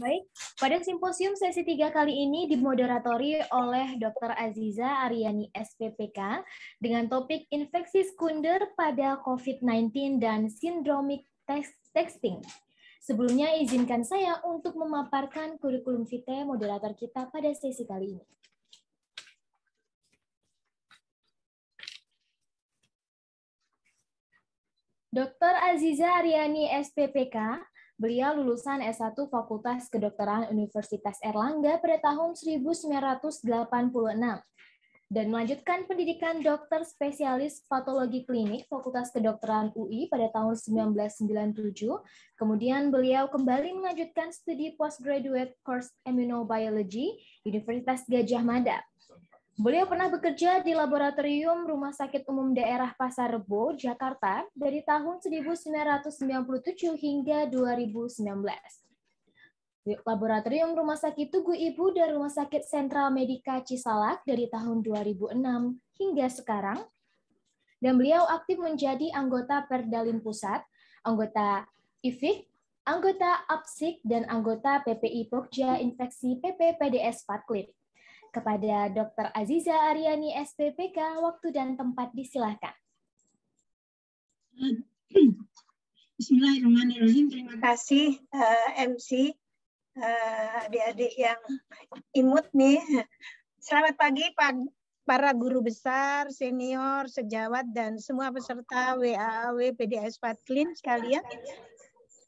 Baik, pada simposium sesi tiga kali ini dimoderatori oleh Dr. Aziza Aryani SPPK dengan topik infeksi sekunder pada COVID-19 dan sindromik texting. Sebelumnya izinkan saya untuk memaparkan kurikulum vitae moderator kita pada sesi kali ini. Dr. Aziza Aryani SPPK Beliau lulusan S1 Fakultas Kedokteran Universitas Erlangga pada tahun 1986 dan melanjutkan pendidikan dokter spesialis patologi klinik Fakultas Kedokteran UI pada tahun 1997. Kemudian beliau kembali melanjutkan studi postgraduate course immunobiology Universitas Gajah Mada Beliau pernah bekerja di laboratorium Rumah Sakit Umum Daerah Pasar Rebo, Jakarta dari tahun 1997 hingga 2019. Laboratorium Rumah Sakit Tugu Ibu dan Rumah Sakit Sentral Medika Cisalak dari tahun 2006 hingga sekarang. Dan beliau aktif menjadi anggota Perdalim Pusat, anggota IFIK, anggota APSIK, dan anggota PPI Pokja Infeksi PPPDS PDS kepada Dr. Aziza Aryani SPPK, waktu dan tempat disilahkan. Bismillahirrahmanirrahim. Terima kasih uh, eh, MC, eh, adik-adik uh, yang imut nih. Selamat pagi Pak para guru besar, senior, sejawat, dan semua peserta WAAW PDS Patklin sekalian.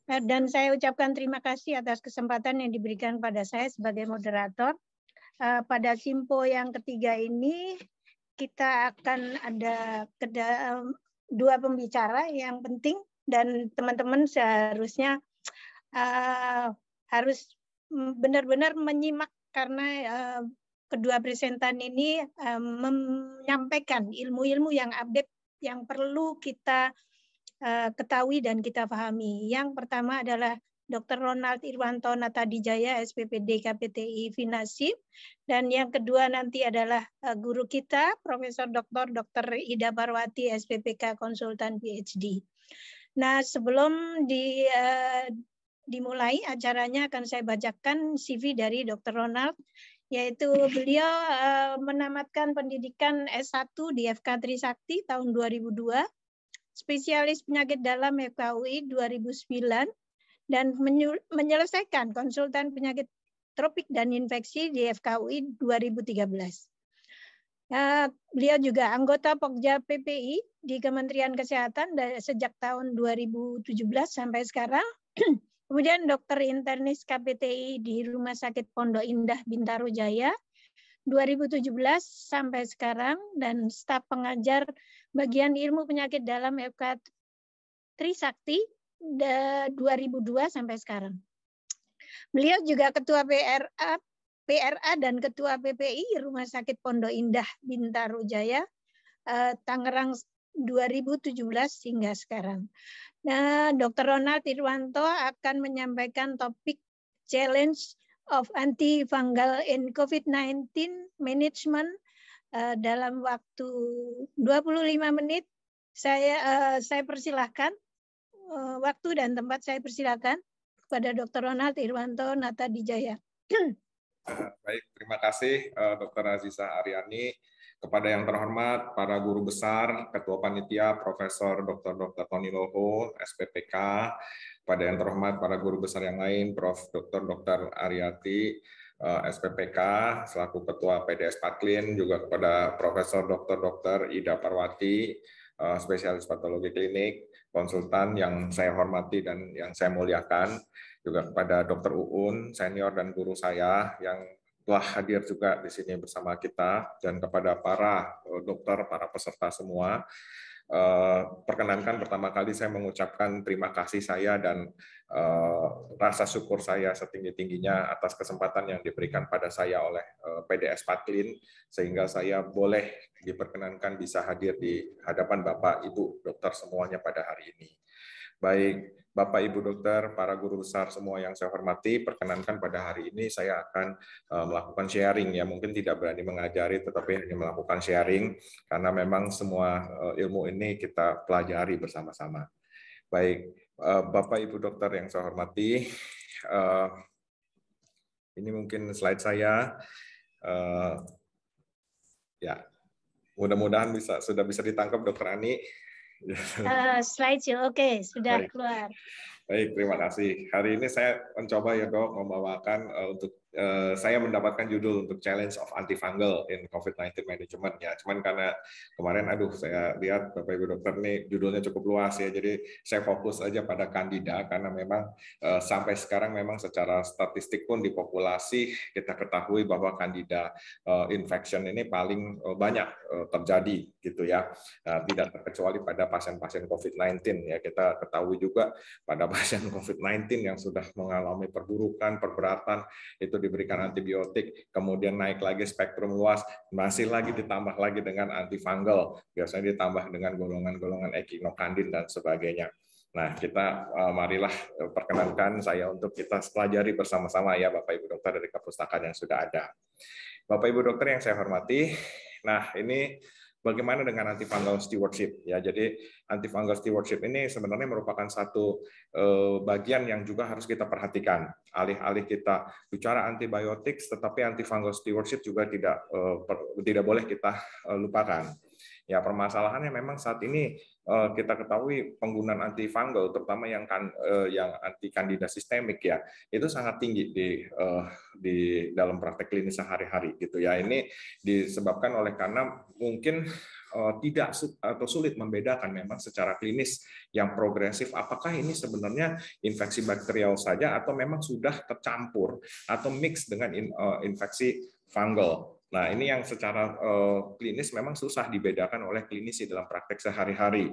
Dan saya ucapkan terima kasih atas kesempatan yang diberikan pada saya sebagai moderator. Eh, pada simpo yang ketiga ini kita akan ada keda, eh, dua pembicara yang penting dan teman-teman seharusnya uh, harus benar-benar menyimak karena uh, kedua presentan ini uh, menyampaikan ilmu-ilmu yang update yang perlu kita uh, ketahui dan kita pahami. Yang pertama adalah Dr. Ronald Irwanto Natadijaya, SPPD KPTI Finasib. Dan yang kedua nanti adalah eh, guru kita, Profesor Dr. Dr. Ida Barwati, SPPK Konsultan PhD. Nah, sebelum di, uh, dimulai acaranya akan saya bacakan CV dari Dr. Ronald yaitu beliau eh, menamatkan pendidikan S1 di FK Trisakti tahun 2002, spesialis penyakit dalam FKUI 2009, dan menyelesaikan konsultan penyakit tropik dan infeksi di FKUI 2013. Ya, beliau juga anggota Pokja PPI di Kementerian Kesehatan dari, sejak tahun 2017 sampai sekarang. Kemudian dokter internis KPTI di Rumah Sakit Pondok Indah Bintaro Jaya 2017 sampai sekarang dan staf pengajar bagian ilmu penyakit dalam FK Trisakti 2002 sampai sekarang. Beliau juga ketua PRA PRA dan ketua PPI Rumah Sakit Pondok Indah Bintaro Jaya eh, Tangerang 2017 hingga sekarang. Nah, Dr. Ronald Irwanto akan menyampaikan topik challenge of antifungal in COVID-19 management uh, dalam waktu 25 menit. Saya uh, saya persilahkan Eh, waktu dan tempat saya persilakan kepada Dr. Ronald Irwanto Nata Dijaya. Baik, terima kasih eh, Dr. Aziza Aryani. Kepada yang terhormat, para guru besar, Ketua Panitia, Profesor Dr. Dr. Tony Loho, SPPK, kepada yang terhormat para guru besar yang lain, Prof. Dr. Dr. Aryati, eh, SPPK selaku Ketua PDS Patlin juga kepada Profesor Dr. Dr. Ida Parwati, Eh, spesialis patologi klinik, konsultan yang saya hormati dan yang saya muliakan, juga kepada Dr. Uun, senior dan guru saya yang telah hadir juga di sini bersama kita, dan kepada para eh, dokter, para peserta semua. Eh, perkenankan pertama kali saya mengucapkan terima kasih saya dan eh, rasa syukur saya setinggi-tingginya atas kesempatan yang diberikan pada saya oleh eh, PDS Patlin sehingga saya boleh diperkenankan bisa hadir di hadapan Bapak Ibu dokter semuanya pada hari ini. Baik, Bapak Ibu dokter, para guru besar semua yang saya hormati, perkenankan pada hari ini saya akan eh, melakukan sharing ya, mungkin tidak berani mengajari tetapi hanya melakukan sharing karena memang semua eh, ilmu ini kita pelajari bersama-sama. Baik, eh, Bapak Ibu dokter yang saya hormati, ini mungkin slide saya. Ya, mudah-mudahan bisa sudah bisa ditangkap Dokter Ani. Eh, slide show ya, oke, okay, sudah Baik. keluar. Baik, terima kasih. Hari ini saya mencoba ya dok membawakan uh, untuk Eh, saya mendapatkan judul untuk Challenge of Antifungal in COVID-19 Management ya. Cuman karena kemarin aduh saya lihat Bapak Ibu dokter nih judulnya cukup luas ya. Jadi saya fokus aja pada kandida karena memang eh, sampai sekarang memang secara statistik pun di populasi kita ketahui bahwa kandida uh, eh, infection ini paling banyak terjadi gitu ya. Nah, tidak terkecuali pada pasien-pasien COVID-19 ya. Kita ketahui juga pada pasien COVID-19 yang sudah mengalami perburukan, perberatan itu diberikan antibiotik, kemudian naik lagi spektrum luas, masih lagi ditambah lagi dengan antifungal, biasanya ditambah dengan golongan-golongan echinocandin dan sebagainya. Nah, kita eh, marilah eh, perkenankan saya untuk kita pelajari bersama-sama ya Bapak Ibu dokter dari perpustakaan yang sudah ada. Bapak Ibu dokter yang saya hormati, nah ini bagaimana dengan anti fungal stewardship ya. Jadi anti fungal stewardship ini sebenarnya merupakan satu eh, bagian yang juga harus kita perhatikan. Alih-alih kita bicara antibiotik tetapi anti fungal stewardship juga tidak eh, tidak boleh kita eh, lupakan. Ya permasalahannya memang saat ini eh, kita ketahui penggunaan antifungal terutama yang kan, eh, yang anti kandida sistemik ya itu sangat tinggi di eh, di dalam praktek klinis sehari-hari gitu ya. Ini disebabkan oleh karena mungkin tidak atau sulit membedakan memang secara klinis yang progresif apakah ini sebenarnya infeksi bakterial saja atau memang sudah tercampur atau mix dengan infeksi fungal Nah, ini yang secara eh, klinis memang susah dibedakan oleh klinisi dalam praktek sehari-hari.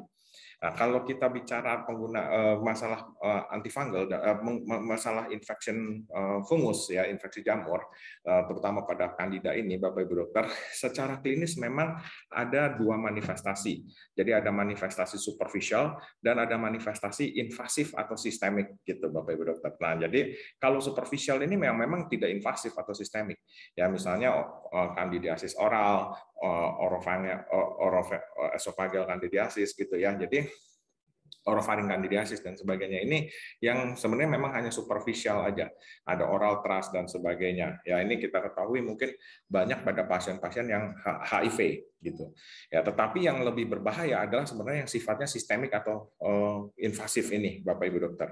Nah, kalau kita bicara pengguna eh, masalah eh, antifungal, eh, masalah infection fungus ya, infeksi jamur, terutama pada kandida ini, Bapak Ibu Dokter, secara klinis memang ada dua manifestasi. Jadi ada manifestasi superficial dan ada manifestasi invasif atau sistemik gitu, Bapak Ibu Dokter. Nah, jadi kalau superficial ini memang memang tidak invasif atau sistemik. Ya, misalnya kandidiasis oral, Eh, orofaringel eh, orof, eh, candidiasis gitu ya. Jadi orofaring candidiasis dan sebagainya ini yang sebenarnya memang hanya superficial aja ada oral trust dan sebagainya ya ini kita ketahui mungkin banyak pada pasien-pasien yang HIV gitu ya tetapi yang lebih berbahaya adalah sebenarnya yang sifatnya sistemik atau invasif ini Bapak Ibu dokter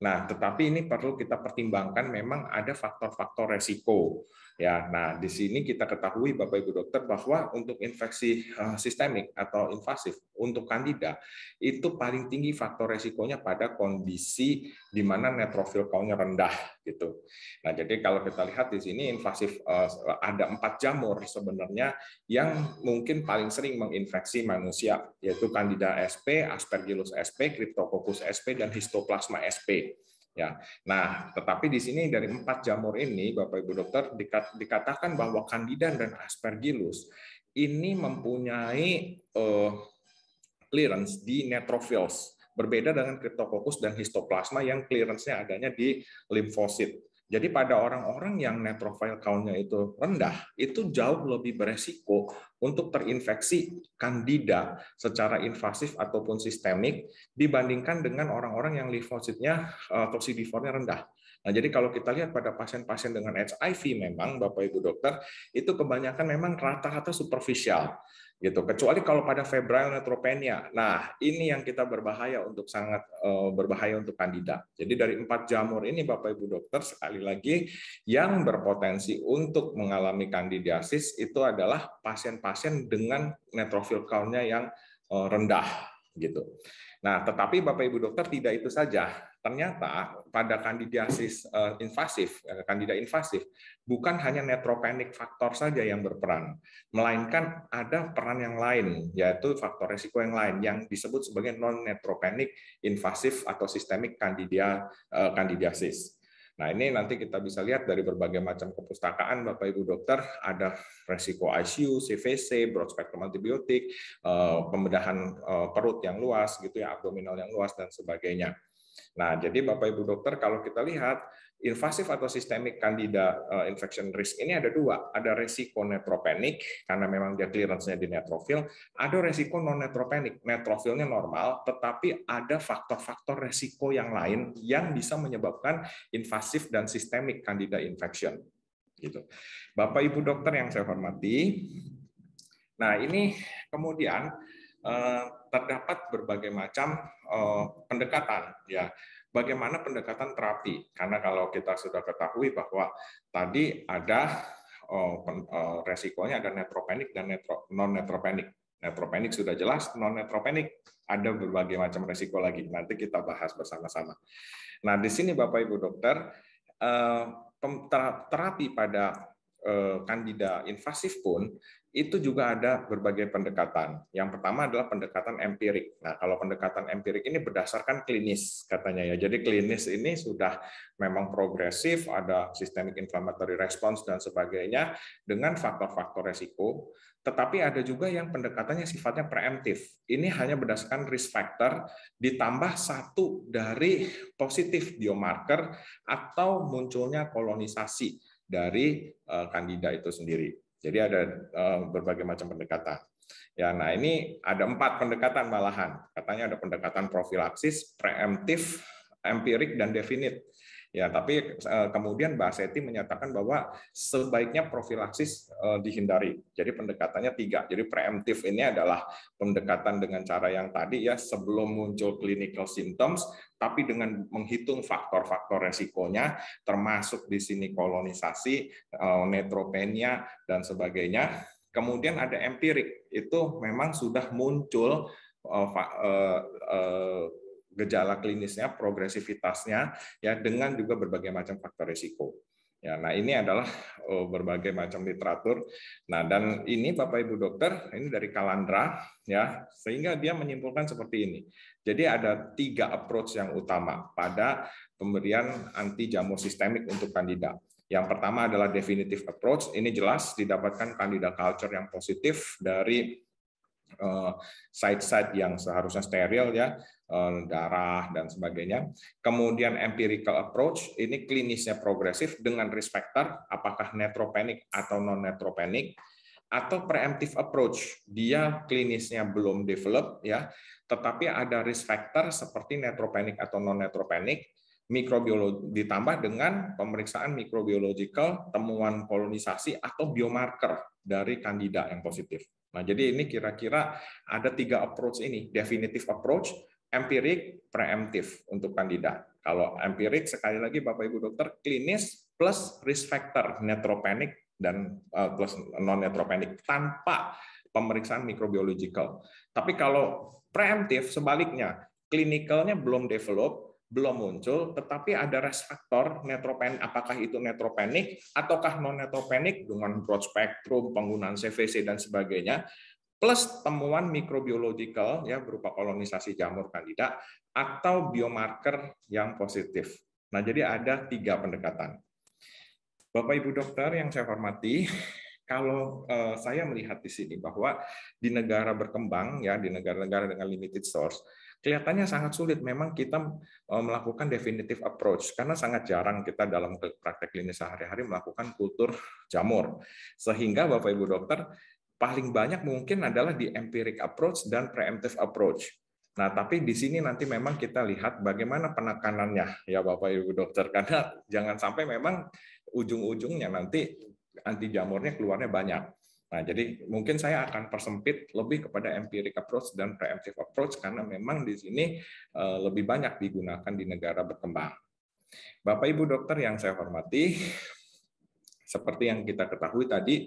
nah tetapi ini perlu kita pertimbangkan memang ada faktor-faktor resiko Ya, nah di sini kita ketahui Bapak Ibu dokter bahwa untuk infeksi eh, sistemik atau invasif untuk kandida itu paling tinggi faktor resikonya pada kondisi di mana netrofil count-nya rendah gitu. Nah, jadi kalau kita lihat di sini invasif eh, ada empat jamur sebenarnya yang mungkin paling sering menginfeksi manusia yaitu kandida sp, Aspergillus sp, Cryptococcus sp dan Histoplasma sp. Ya, nah tetapi di sini dari empat jamur ini, Bapak Ibu Dokter dikatakan bahwa Candida dan Aspergillus ini mempunyai uh, clearance di neutrophils, berbeda dengan Cryptococcus dan Histoplasma yang clearance-nya adanya di limfosit. Jadi pada orang-orang yang net profile count-nya itu rendah, itu jauh lebih beresiko untuk terinfeksi kandida secara invasif ataupun sistemik dibandingkan dengan orang-orang yang limfositnya eh, nya rendah. Nah, jadi kalau kita lihat pada pasien-pasien dengan HIV memang Bapak Ibu dokter itu kebanyakan memang rata-rata superficial gitu. Kecuali kalau pada febrile neutropenia. Nah, ini yang kita berbahaya untuk sangat eh, berbahaya untuk kandidat. Jadi dari empat jamur ini Bapak Ibu dokter sekali lagi yang berpotensi untuk mengalami kandidiasis itu adalah pasien-pasien dengan neutrophil count-nya yang eh, rendah gitu. Nah, tetapi Bapak Ibu dokter tidak itu saja ternyata pada kandidiasis eh, invasif, eh, kandida invasif, bukan hanya neutropenic faktor saja yang berperan, melainkan ada peran yang lain, yaitu faktor resiko yang lain yang disebut sebagai non neutropenic invasif atau sistemik kandidia eh, kandidiasis. Nah, ini nanti kita bisa lihat dari berbagai macam kepustakaan Bapak Ibu dokter, ada resiko ICU, CVC, broad spectrum antibiotik, pembedahan perut yang luas gitu ya, abdominal yang luas dan sebagainya. Nah, jadi Bapak Ibu dokter kalau kita lihat invasif atau sistemik candida eh, infection risk ini ada dua, ada resiko netropenik karena memang dia clearance-nya di netrofil, ada resiko non netropenik. Netrofilnya normal, tetapi ada faktor-faktor resiko yang lain yang bisa menyebabkan invasif dan sistemik candida infection. Gitu. Bapak Ibu dokter yang saya hormati, nah ini kemudian eh, terdapat berbagai macam Eh, pendekatan ya bagaimana pendekatan terapi karena kalau kita sudah ketahui bahwa tadi ada eh, eh, resikonya ada netropenik dan non netropenik netropenik sudah jelas non netropenik ada berbagai macam resiko lagi nanti kita bahas bersama-sama nah di sini bapak ibu dokter terapi pada kandida invasif pun itu juga ada berbagai pendekatan. Yang pertama adalah pendekatan empirik. Nah, kalau pendekatan empirik ini berdasarkan klinis katanya ya. Jadi klinis ini sudah memang progresif, ada systemic inflammatory response dan sebagainya dengan faktor-faktor resiko. Tetapi ada juga yang pendekatannya sifatnya preemptif. Ini hanya berdasarkan risk factor ditambah satu dari positif biomarker atau munculnya kolonisasi dari kandida eh, itu sendiri. Jadi ada eh, berbagai macam pendekatan. Ya, nah ini ada empat pendekatan malahan. Katanya ada pendekatan profilaksis, preemptif, empirik, dan definit. Ya, tapi eh, kemudian Mbak Seti menyatakan bahwa sebaiknya profilaksis eh, dihindari. Jadi pendekatannya tiga. Jadi preemptif ini adalah pendekatan dengan cara yang tadi ya sebelum muncul clinical symptoms, tapi dengan menghitung faktor-faktor resikonya, termasuk di sini kolonisasi, eh, neutropenia dan sebagainya. Kemudian ada empirik, itu memang sudah muncul gejala klinisnya, progresivitasnya, ya dengan juga berbagai macam faktor risiko. Ya, nah ini adalah oh, berbagai macam literatur. Nah dan ini Bapak Ibu Dokter ini dari Kalandra ya sehingga dia menyimpulkan seperti ini. Jadi ada tiga approach yang utama pada pemberian anti jamur sistemik untuk kandida. Yang pertama adalah definitive approach. Ini jelas didapatkan kandida culture yang positif dari Eh, site-site yang seharusnya steril ya eh, darah dan sebagainya. Kemudian empirical approach ini klinisnya progresif dengan risk factor apakah netropenik atau non netropenik atau preemptive approach dia klinisnya belum develop ya tetapi ada risk factor seperti netropenik atau non netropenik mikrobiologi ditambah dengan pemeriksaan mikrobiological temuan kolonisasi atau biomarker dari kandida yang positif. Nah, jadi ini kira-kira ada tiga approach ini, definitive approach, empirik, preemptif untuk kandida. Kalau empirik sekali lagi Bapak Ibu dokter klinis plus risk factor neutropenic dan eh, plus non neutropenic tanpa pemeriksaan mikrobiological. Tapi kalau preemptif sebaliknya, klinikalnya belum develop, belum muncul, tetapi ada risk factor netropen, apakah itu netropenik ataukah non netropenik dengan broad spectrum penggunaan CVC dan sebagainya, plus temuan mikrobiological ya berupa kolonisasi jamur kandida atau biomarker yang positif. Nah, jadi ada tiga pendekatan. Bapak Ibu dokter yang saya hormati, kalau eh, saya melihat di sini bahwa di negara berkembang ya di negara-negara dengan limited source kelihatannya sangat sulit memang kita eh, melakukan definitive approach karena sangat jarang kita dalam praktek klinis sehari-hari melakukan kultur jamur. Sehingga Bapak Ibu dokter paling banyak mungkin adalah di empiric approach dan preemptive approach. Nah, tapi di sini nanti memang kita lihat bagaimana penekanannya ya Bapak Ibu dokter karena jangan sampai memang ujung-ujungnya nanti anti jamurnya keluarnya banyak. Nah, jadi mungkin saya akan persempit lebih kepada empiric approach dan preemptive approach karena memang di sini eh, lebih banyak digunakan di negara berkembang. Bapak Ibu dokter yang saya hormati, seperti yang kita ketahui tadi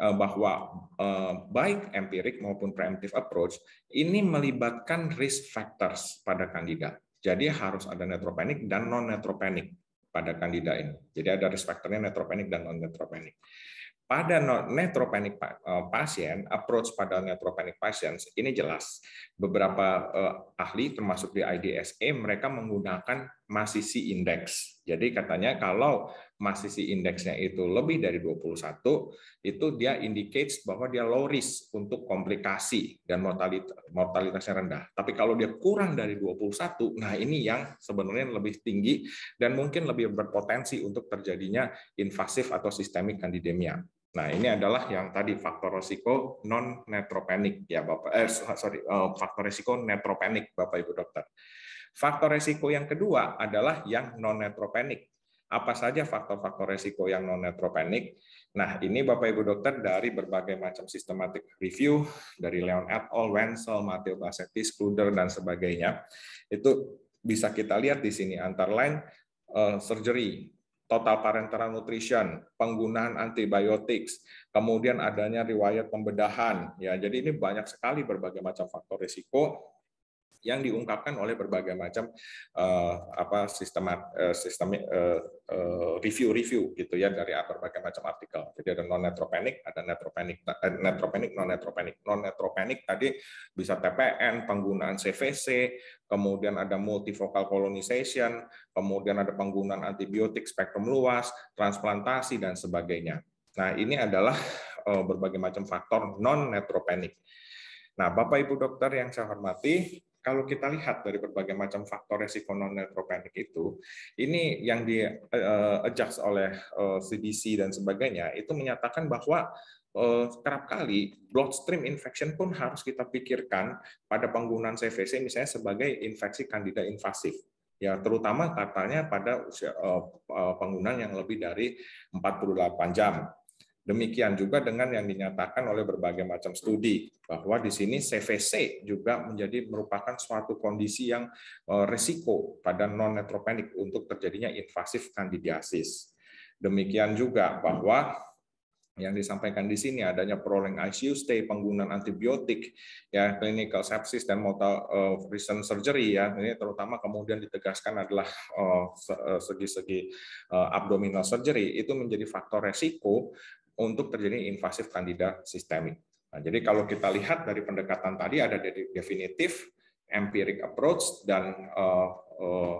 eh, bahwa eh, baik empirik maupun preemptive approach ini melibatkan risk factors pada kandidat. Jadi harus ada netropenik dan non netropenik pada kandidat ini. Jadi ada risk factornya netropenik dan non netropenik pada neutropenic eh, pasien, approach pada neutropenic pasien ini jelas. Beberapa eh, ahli termasuk di IDSA e, mereka menggunakan Masisi indeks Jadi katanya kalau Masisi Indeksnya itu lebih dari 21, itu dia indicates bahwa dia low risk untuk komplikasi dan mortalitas, mortalitasnya rendah. Tapi kalau dia kurang dari 21, nah ini yang sebenarnya lebih tinggi dan mungkin lebih berpotensi untuk terjadinya invasif atau sistemik kandidemia. Nah, ini adalah yang tadi faktor risiko non netropenik ya Bapak eh sorry eh, faktor risiko netropenik Bapak Ibu dokter. Faktor resiko yang kedua adalah yang non-netropenik. Apa saja faktor-faktor resiko yang non-netropenik? Nah, ini Bapak-Ibu dokter dari berbagai macam systematic review, dari Leon et al., Wenzel, Matteo Bassetti, Schluder, dan sebagainya. Itu bisa kita lihat di sini, antara lain uh, eh, surgery, total parenteral nutrition, penggunaan antibiotik, kemudian adanya riwayat pembedahan. Ya, jadi ini banyak sekali berbagai macam faktor risiko yang diungkapkan oleh berbagai macam uh, apa sistem uh, eh, sistem uh, eh, uh, review-review gitu ya dari berbagai macam artikel. Jadi ada non neutropenic, ada neutropenic, eh, neutropenic, non neutropenic. Non neutropenic tadi bisa TPN, penggunaan CVC, kemudian ada multifocal colonization, kemudian ada penggunaan antibiotik spektrum luas, transplantasi dan sebagainya. Nah, ini adalah berbagai macam faktor non neutropenic. Nah, Bapak Ibu dokter yang saya hormati, kalau kita lihat dari berbagai macam faktor resiko non neuropanic itu, ini yang di eh, eh, adjust oleh CDC eh, dan sebagainya itu menyatakan bahwa uh, kerap kali bloodstream infection pun harus kita pikirkan pada penggunaan CVC misalnya sebagai infeksi kandida invasif ya terutama katanya pada usia, penggunaan yang lebih dari 48 jam Demikian juga dengan yang dinyatakan oleh berbagai macam studi bahwa di sini CVC juga menjadi merupakan suatu kondisi yang eh, resiko pada non netropenik untuk terjadinya invasif candidiasis. Demikian juga bahwa yang disampaikan di sini adanya prolong ICU stay, penggunaan antibiotik, ya clinical sepsis dan mortal uh, eh, recent surgery ya ini terutama kemudian ditegaskan adalah eh, segi-segi uh, uh, abdominal surgery itu menjadi faktor resiko untuk terjadi invasif kandida sistemik. Nah, jadi kalau kita lihat dari pendekatan tadi ada dari definitif, empiric approach dan uh, uh,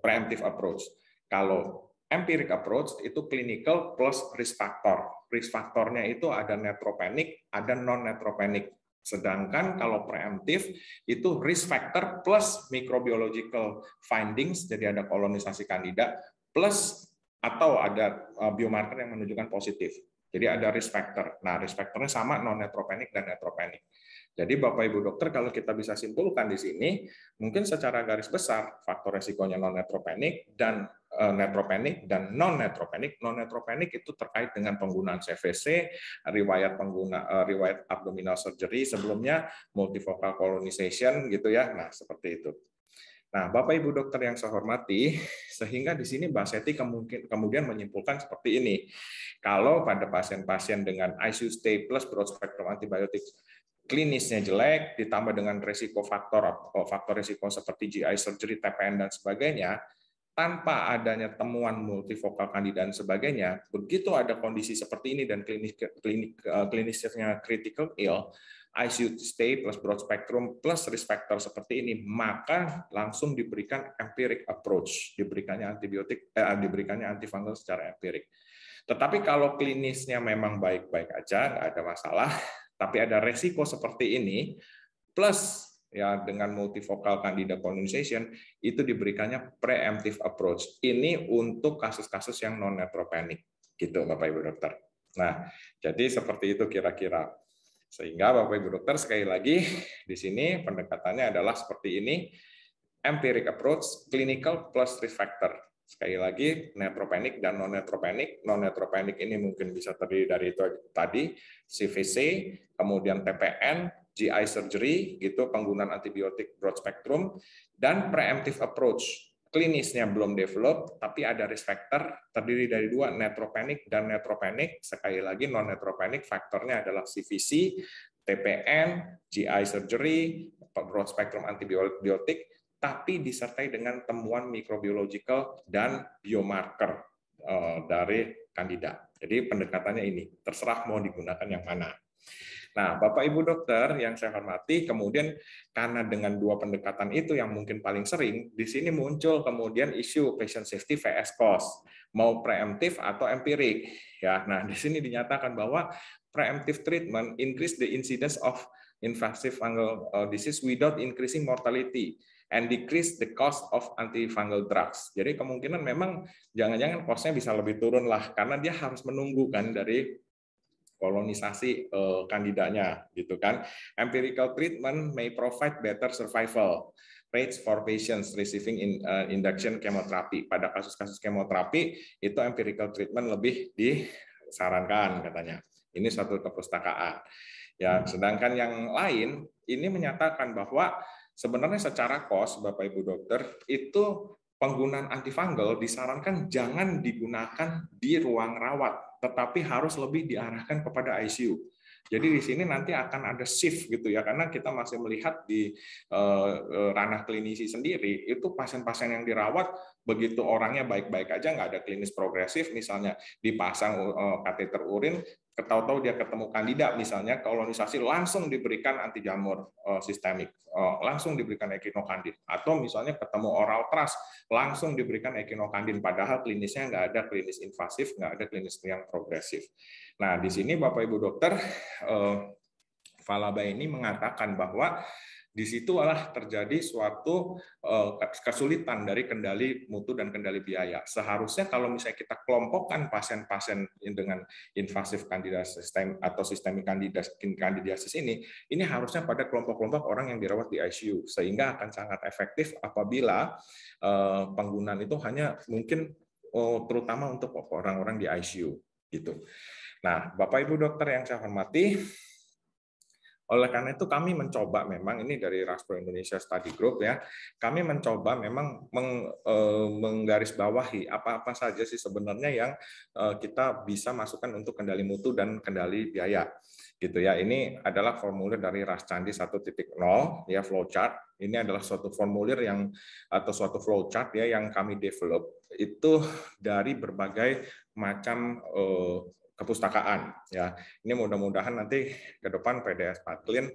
preemptive approach. Kalau empiric approach itu clinical plus risk factor. Risk faktornya itu ada netropenik, ada non netropenik. Sedangkan kalau preemptif itu risk factor plus microbiological findings, jadi ada kolonisasi kandida plus atau ada eh, biomarker yang menunjukkan positif. Jadi ada risk factor. Nah, risk factornya sama non netropenik dan netropenik. Jadi Bapak Ibu dokter kalau kita bisa simpulkan di sini, mungkin secara garis besar faktor resikonya non eh, netropenik dan netropenik dan non netropenik Non netropenik itu terkait dengan penggunaan CVC, riwayat pengguna eh, riwayat abdominal surgery sebelumnya multifocal colonization gitu ya. Nah, seperti itu. Nah, Bapak Ibu dokter yang saya hormati, sehingga di sini Mbak Seti kemudian menyimpulkan seperti ini. Kalau pada pasien-pasien dengan ICU stay plus broad spectrum antibiotik klinisnya jelek, ditambah dengan resiko faktor oh, faktor resiko seperti GI surgery, TPN dan sebagainya, tanpa adanya temuan multifokal kandida dan sebagainya, begitu ada kondisi seperti ini dan klinik klinik eh, klinisnya critical ill, ICU stay plus broad spectrum plus risk factor seperti ini, maka langsung diberikan empiric approach, diberikannya antibiotik, eh, diberikannya antifungal secara empirik. Tetapi kalau klinisnya memang baik-baik aja, nggak ada masalah, tapi ada resiko seperti ini, plus ya dengan multifocal candida colonization itu diberikannya preemptive approach. Ini untuk kasus-kasus yang non neutropenic gitu Bapak Ibu dokter. Nah, jadi seperti itu kira-kira. Sehingga Bapak Ibu dokter sekali lagi di sini pendekatannya adalah seperti ini, empiric approach, clinical plus risk factor. Sekali lagi, neutropenic dan non-neutropenic. Non-neutropenic ini mungkin bisa terdiri dari itu tadi, CVC, kemudian TPN, GI surgery, gitu penggunaan antibiotik broad spectrum, dan preemptive approach klinisnya belum develop, tapi ada risk factor terdiri dari dua, neutropenic dan neutropenic. Sekali lagi, non-neutropenic faktornya adalah CVC, TPN, GI surgery, broad spectrum antibiotik, tapi disertai dengan temuan microbiological dan biomarker eh, dari kandida. Jadi pendekatannya ini, terserah mau digunakan yang mana. Nah, Bapak Ibu dokter yang saya hormati, kemudian karena dengan dua pendekatan itu yang mungkin paling sering, di sini muncul kemudian isu patient safety vs cost, mau preemptif atau empirik. Ya, nah di sini dinyatakan bahwa preemptive treatment increase the incidence of invasive fungal uh, disease without increasing mortality and decrease the cost of antifungal drugs. Jadi kemungkinan memang jangan-jangan costnya bisa lebih turun lah, karena dia harus menunggu kan dari kolonisasi uh, kandidatnya gitu kan. Empirical treatment may provide better survival rates for patients receiving in, uh, induction chemotherapy. Pada kasus-kasus kemoterapi itu empirical treatment lebih disarankan katanya. Ini satu kepustakaan. Ya, hmm. sedangkan yang lain ini menyatakan bahwa sebenarnya secara kos Bapak Ibu dokter itu penggunaan antifungal disarankan jangan digunakan di ruang rawat tetapi harus lebih diarahkan kepada ICU. Jadi di sini nanti akan ada shift gitu ya, karena kita masih melihat di eh, eh, ranah klinisi sendiri itu pasien-pasien yang dirawat begitu orangnya baik-baik aja nggak ada klinis progresif misalnya dipasang eh, kateter urin tahu-tahu dia ketemu kandidat misalnya kolonisasi langsung diberikan anti jamur eh, sistemik, eh, langsung diberikan ekinokandin atau misalnya ketemu oral trust langsung diberikan ekinokandin padahal klinisnya nggak ada klinis invasif, nggak ada klinis yang progresif. Nah, di sini Bapak Ibu dokter eh, Falaba ini mengatakan bahwa di disitulah terjadi suatu eh, kesulitan dari kendali mutu dan kendali biaya. Seharusnya kalau misalnya kita kelompokkan pasien-pasien dengan invasif kandida sistem atau sistemik kandidiasis ini, ini harusnya pada kelompok-kelompok orang yang dirawat di ICU, sehingga akan sangat efektif apabila eh, penggunaan itu hanya mungkin oh, terutama untuk orang-orang di ICU gitu. Nah, Bapak Ibu dokter yang saya hormati, oleh karena itu kami mencoba memang ini dari Raspro Indonesia Study Group ya, kami mencoba memang meng, e, menggarisbawahi apa-apa saja sih sebenarnya yang e, kita bisa masukkan untuk kendali mutu dan kendali biaya. Gitu ya. Ini adalah formulir dari Ras Rascandi 1.0 ya flowchart. Ini adalah suatu formulir yang atau suatu flowchart ya yang kami develop itu dari berbagai macam e, kepustakaan ya. Ini mudah-mudahan nanti ke depan PDS Patlin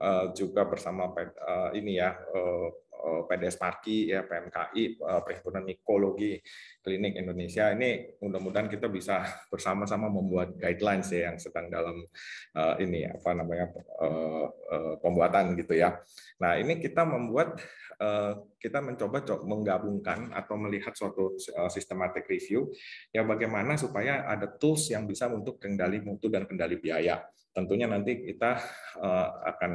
uh, juga bersama uh, ini ya eh, Eh, PDS Parki ya PMKI eh, Perhimpunan Mikologi Klinik Indonesia ini mudah-mudahan kita bisa bersama-sama membuat guidelines ya yang sedang dalam uh, ini apa namanya uh, uh, pembuatan gitu ya. Nah ini kita membuat kita mencoba menggabungkan atau melihat suatu uh, systematic review ya bagaimana supaya ada tools yang bisa untuk kendali mutu dan kendali biaya tentunya nanti kita akan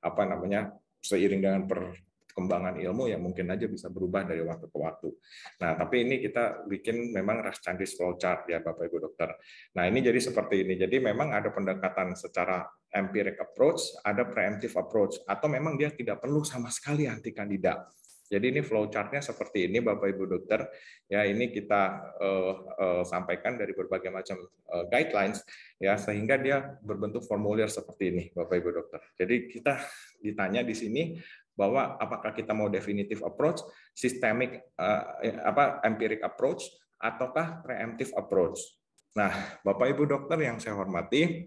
apa namanya seiring dengan perkembangan ilmu yang mungkin aja bisa berubah dari waktu ke waktu. Nah, tapi ini kita bikin memang ras changes flowchart ya Bapak Ibu dokter. Nah, ini jadi seperti ini. Jadi memang ada pendekatan secara empiric approach, ada preemptive approach, atau memang dia tidak perlu sama sekali anti kandidat. Jadi ini flowchartnya seperti ini, Bapak Ibu Dokter. Ya ini kita uh, uh, sampaikan dari berbagai macam uh, guidelines, ya sehingga dia berbentuk formulir seperti ini, Bapak Ibu Dokter. Jadi kita ditanya di sini bahwa apakah kita mau definitive approach, systemic uh, apa empiric approach ataukah preemptive approach. Nah, Bapak Ibu dokter yang saya hormati,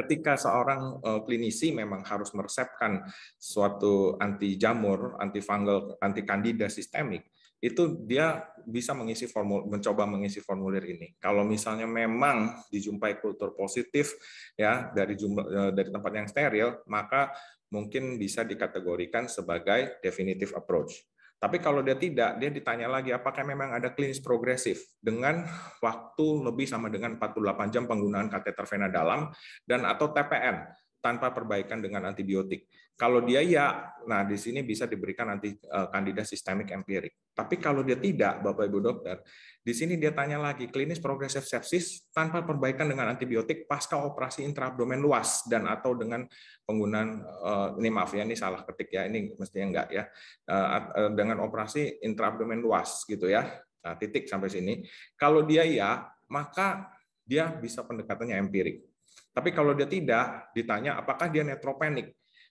ketika seorang eh, klinisi memang harus meresepkan suatu anti jamur, antifungal, anti kandida sistemik, itu dia bisa mengisi formul mencoba mengisi formulir ini. Kalau misalnya memang dijumpai kultur positif ya dari jumlah eh, dari tempat yang steril, maka mungkin bisa dikategorikan sebagai definitive approach. Tapi kalau dia tidak, dia ditanya lagi apakah memang ada klinis progresif dengan waktu lebih sama dengan 48 jam penggunaan kateter vena dalam dan atau TPN tanpa perbaikan dengan antibiotik. Kalau dia ya, nah di sini bisa diberikan anti eh, kandida sistemik empirik. Tapi kalau dia tidak, Bapak Ibu dokter, di sini dia tanya lagi klinis progresif sepsis tanpa perbaikan dengan antibiotik pasca operasi intraabdomen luas dan atau dengan penggunaan eh, ini maaf ya ini salah ketik ya, ini mestinya enggak ya. Eh, dengan operasi intraabdomen luas gitu ya. Nah, titik sampai sini. Kalau dia ya, maka dia bisa pendekatannya empirik tapi kalau dia tidak, ditanya apakah dia netropenik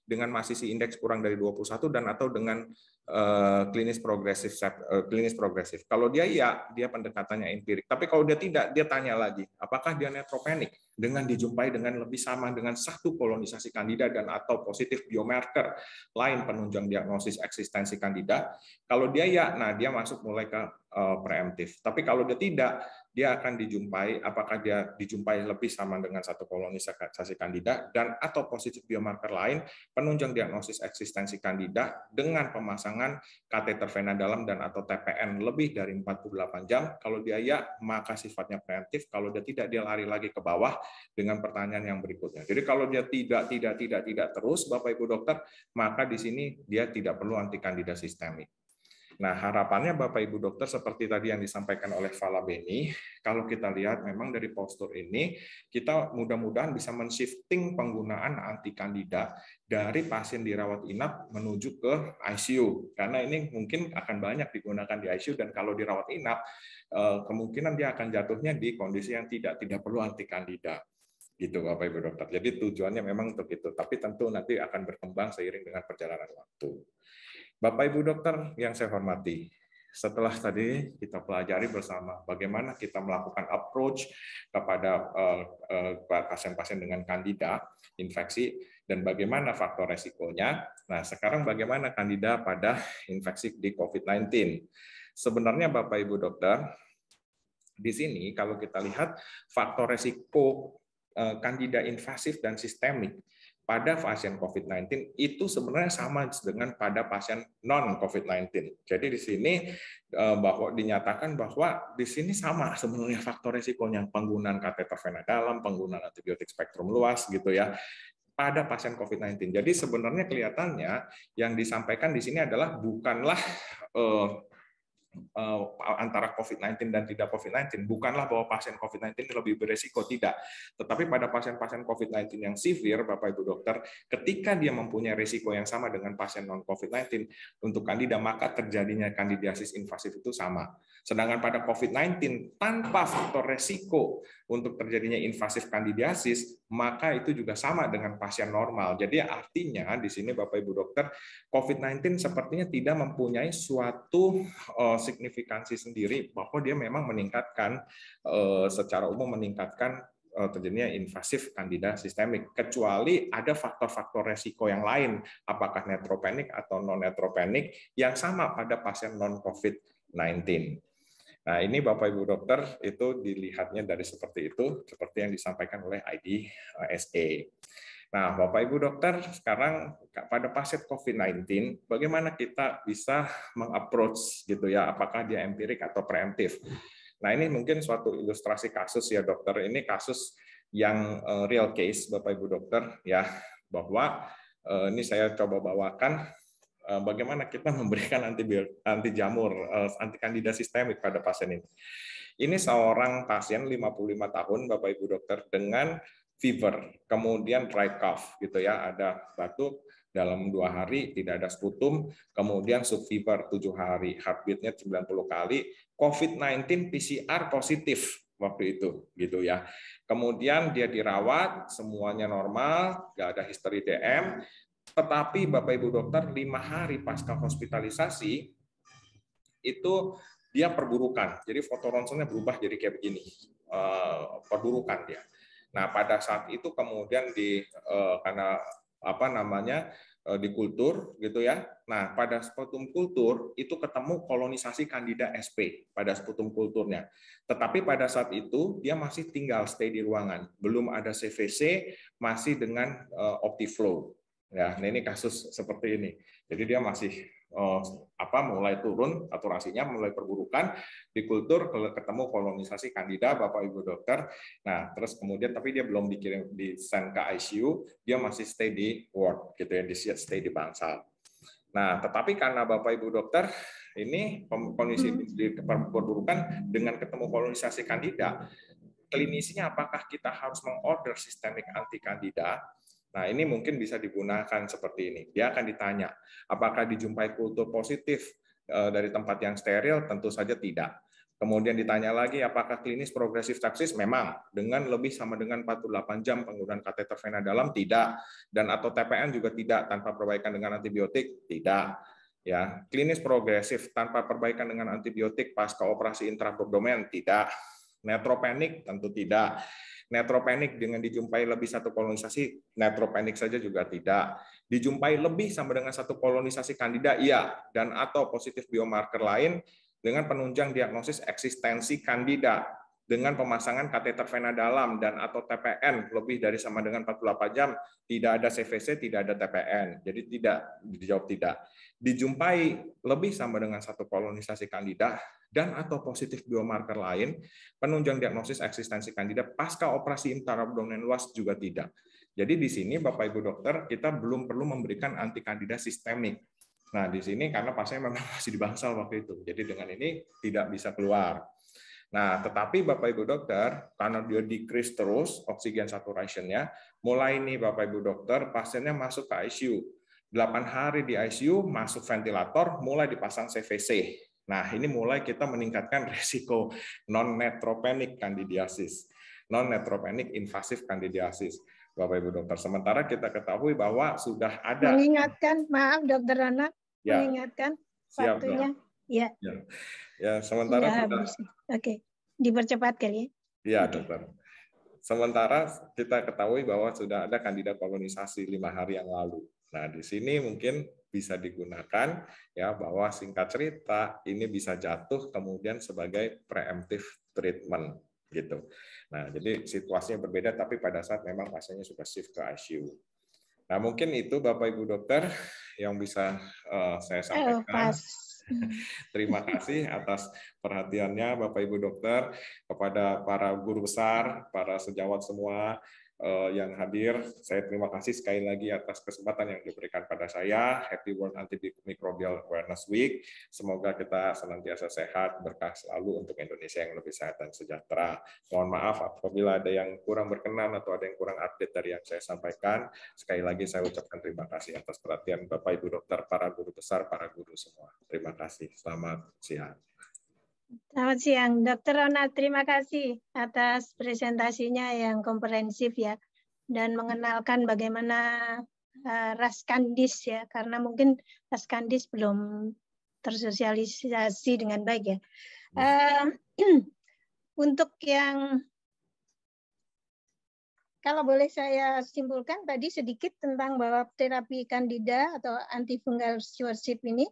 dengan masih si indeks kurang dari 21 dan atau dengan eh, klinis progresif eh, klinis progresif. Kalau dia iya, dia pendekatannya empirik. Tapi kalau dia tidak, dia tanya lagi, apakah dia netropenik dengan dijumpai dengan lebih sama dengan satu kolonisasi kandida dan atau positif biomarker lain penunjang diagnosis eksistensi kandida. Kalau dia iya nah dia masuk mulai ke eh, preemptif. Tapi kalau dia tidak, dia akan dijumpai apakah dia dijumpai lebih sama dengan satu koloni saksi kandida dan atau positif biomarker lain penunjang diagnosis eksistensi kandida dengan pemasangan kateter vena dalam dan atau TPN lebih dari 48 jam. Kalau dia ya, maka sifatnya preventif. Kalau dia tidak, dia lari lagi ke bawah dengan pertanyaan yang berikutnya. Jadi kalau dia tidak, tidak, tidak, tidak terus, Bapak Ibu dokter, maka di sini dia tidak perlu anti kandida sistemik. Nah, harapannya Bapak Ibu dokter seperti tadi yang disampaikan oleh Fala Beni, kalau kita lihat memang dari postur ini kita mudah-mudahan bisa men-shifting penggunaan anti kandida dari pasien dirawat inap menuju ke ICU karena ini mungkin akan banyak digunakan di ICU dan kalau dirawat inap eh, kemungkinan dia akan jatuhnya di kondisi yang tidak tidak perlu anti kandida gitu Bapak Ibu dokter. Jadi tujuannya memang untuk itu, tapi tentu nanti akan berkembang seiring dengan perjalanan waktu. Bapak Ibu dokter yang saya hormati, setelah tadi kita pelajari bersama bagaimana kita melakukan approach kepada eh, eh, pasien-pasien dengan kandida infeksi dan bagaimana faktor resikonya. Nah, sekarang bagaimana kandida pada infeksi di COVID-19? Sebenarnya Bapak Ibu dokter, di sini kalau kita lihat faktor resiko eh, kandida invasif dan sistemik pada pasien COVID-19 itu sebenarnya sama dengan pada pasien non-COVID-19. Jadi di sini eh, bahwa dinyatakan bahwa di sini sama sebenarnya faktor risikonya penggunaan kateter vena dalam, penggunaan antibiotik spektrum luas gitu ya pada pasien COVID-19. Jadi sebenarnya kelihatannya yang disampaikan di sini adalah bukanlah eh, Eh, antara COVID-19 dan tidak COVID-19. Bukanlah bahwa pasien COVID-19 lebih beresiko, tidak. Tetapi pada pasien-pasien COVID-19 yang severe, Bapak Ibu dokter, ketika dia mempunyai resiko yang sama dengan pasien non-COVID-19 untuk kandida, maka terjadinya kandidiasis invasif itu sama. Sedangkan pada COVID-19, tanpa faktor resiko untuk terjadinya invasif kandidiasis, maka itu juga sama dengan pasien normal. Jadi artinya di sini Bapak-Ibu dokter, COVID-19 sepertinya tidak mempunyai suatu eh, signifikansi sendiri bahwa dia memang meningkatkan, eh, secara umum meningkatkan eh, terjadinya invasif kandida sistemik kecuali ada faktor-faktor resiko yang lain apakah netropenik atau non netropenik yang sama pada pasien non covid 19 Nah, ini Bapak Ibu dokter itu dilihatnya dari seperti itu, seperti yang disampaikan oleh ID eh, SA. E. Nah, Bapak Ibu dokter, sekarang pada pasien COVID-19, bagaimana kita bisa mengapproach gitu ya, apakah dia empirik atau preemptif? Nah, ini mungkin suatu ilustrasi kasus ya dokter. Ini kasus yang eh, real case Bapak Ibu dokter ya, bahwa eh, ini saya coba bawakan Eh, bagaimana kita memberikan anti, anti jamur, eh, anti kandida sistemik pada pasien ini. Ini seorang pasien 55 tahun, Bapak Ibu dokter, dengan fever, kemudian dry cough, gitu ya, ada batuk, dalam dua hari tidak ada sputum, kemudian sub fever tujuh hari, heartbeatnya 90 kali, COVID-19 PCR positif waktu itu gitu ya. Kemudian dia dirawat, semuanya normal, nggak ada histeri DM, tetapi Bapak Ibu dokter, lima hari pasca hospitalisasi itu dia perburukan. Jadi foto ronsennya berubah jadi kayak begini, eh, perburukan dia. Nah pada saat itu kemudian di eh, karena apa namanya eh, di kultur gitu ya. Nah, pada sputum kultur itu ketemu kolonisasi kandida sp pada sputum kulturnya. Tetapi pada saat itu dia masih tinggal stay di ruangan, belum ada CVC, masih dengan optiflow. Ya, nah ini kasus seperti ini. Jadi dia masih eh, apa mulai turun saturasinya mulai perburukan di kultur ketemu kolonisasi kandida Bapak Ibu dokter. Nah, terus kemudian tapi dia belum dikirim di send ke ICU, dia masih stay di ward gitu ya, di stay di bangsal. Nah, tetapi karena Bapak Ibu dokter ini kondisi hmm. di perburukan dengan ketemu kolonisasi kandida, klinisnya apakah kita harus mengorder sistemik anti kandida Nah, ini mungkin bisa digunakan seperti ini. Dia akan ditanya, apakah dijumpai kultur positif eh, dari tempat yang steril? Tentu saja tidak. Kemudian ditanya lagi, apakah klinis progresif taksis? Memang, dengan lebih sama dengan 48 jam penggunaan kateter vena dalam? Tidak. Dan atau TPN juga tidak, tanpa perbaikan dengan antibiotik? Tidak. Ya, klinis progresif tanpa perbaikan dengan antibiotik pasca operasi intraabdomen? Tidak. Netropenik? Tentu tidak netropenik dengan dijumpai lebih satu kolonisasi, netropenik saja juga tidak. Dijumpai lebih sama dengan satu kolonisasi kandida, iya, dan atau positif biomarker lain dengan penunjang diagnosis eksistensi kandida dengan pemasangan kateter vena dalam dan atau TPN lebih dari sama dengan 48 jam, tidak ada CVC, tidak ada TPN. Jadi tidak, dijawab tidak. Dijumpai lebih sama dengan satu kolonisasi kandida dan atau positif dua marker lain, penunjang diagnosis eksistensi kandida pasca operasi intraabdomen luas juga tidak. Jadi di sini Bapak Ibu dokter, kita belum perlu memberikan anti kandida sistemik. Nah, di sini karena pasien memang masih di bangsal waktu itu. Jadi dengan ini tidak bisa keluar. Nah, tetapi Bapak Ibu dokter, karena dia decrease terus oksigen saturationnya, mulai nih Bapak Ibu dokter, pasiennya masuk ke ICU. 8 hari di ICU, masuk ventilator, mulai dipasang CVC. Nah, ini mulai kita meningkatkan risiko non netropenic candidiasis, non netropenic invasive candidiasis. Bapak Ibu dokter, sementara kita ketahui bahwa sudah ada mengingatkan, maaf dokter Rana, ya. mengingatkan Siap, waktunya. Siap, Ya. Ya, ya sementara ya, kita... Oke, dipercepat kali ya. Iya, dokter. Sementara kita ketahui bahwa sudah ada kandidat kolonisasi lima hari yang lalu. Nah, di sini mungkin bisa digunakan ya bahwa singkat cerita ini bisa jatuh kemudian sebagai preemptive treatment gitu. Nah, jadi situasinya berbeda tapi pada saat memang pasiennya sudah shift ke ICU. Nah, mungkin itu Bapak Ibu dokter yang bisa uh, saya eh, sampaikan. Oh, pas Mm. Terima kasih atas perhatiannya Bapak Ibu dokter kepada para guru besar, para sejawat semua Eh, yang hadir. Saya terima kasih sekali lagi atas kesempatan yang diberikan pada saya. Happy World Antimicrobial Awareness Week. Semoga kita senantiasa sehat, berkah selalu untuk Indonesia yang lebih sehat dan sejahtera. Mohon maaf apabila ada yang kurang berkenan atau ada yang kurang update dari yang saya sampaikan. Sekali lagi saya ucapkan terima kasih atas perhatian Bapak Ibu Dokter, para guru besar, para guru semua. Terima kasih. Selamat siang. Selamat siang, Dokter Ronald. Terima kasih atas presentasinya yang komprehensif ya dan mengenalkan bagaimana uh, eh, raskandis ya karena mungkin raskandis belum tersosialisasi dengan baik ya. Uh, untuk yang kalau boleh saya simpulkan tadi sedikit tentang bahwa terapi kandida atau antifungal stewardship ini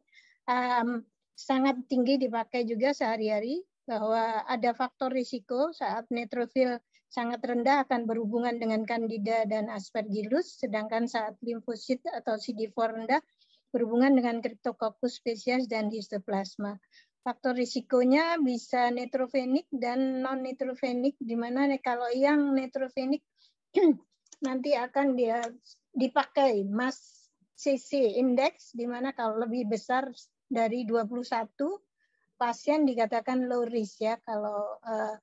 um, sangat tinggi dipakai juga sehari-hari bahwa ada faktor risiko saat neutrofil sangat rendah akan berhubungan dengan kandida dan aspergillus, sedangkan saat limfosit atau CD4 rendah berhubungan dengan Cryptococcus species dan histoplasma. Faktor risikonya bisa netrofenik dan non netrofenik di mana kalau yang netrofenik nanti akan dia dipakai mass CC index di mana kalau lebih besar dari 21 pasien dikatakan low risk ya kalau uh,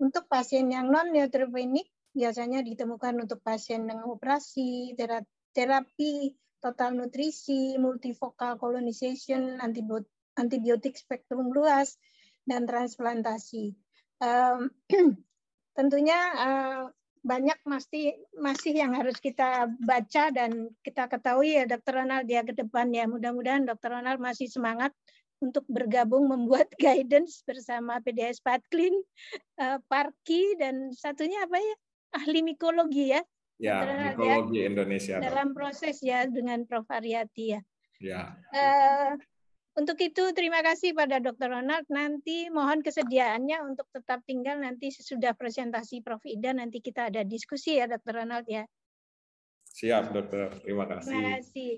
untuk pasien yang non neutropenic biasanya ditemukan untuk pasien dengan operasi terapi total nutrisi multifocal colonization antibiotik spektrum luas dan transplantasi um, tentunya uh, banyak masih masih yang harus kita baca dan kita ketahui ya Dokter Ronald dia ya, ke depan ya mudah-mudahan Dokter Ronald masih semangat untuk bergabung membuat guidance bersama PDS Patklin, uh, eh, Parki dan satunya apa ya ahli mikologi ya. Ya, ya. mikologi ya, Indonesia. Dalam proses ya dengan Prof Ariati ya. Ya. Uh, untuk itu terima kasih pada Dr. Ronald. Nanti mohon kesediaannya untuk tetap tinggal nanti sesudah presentasi Prof. Ida nanti kita ada diskusi ya Dr. Ronald ya. Siap dokter, terima kasih. Terima kasih.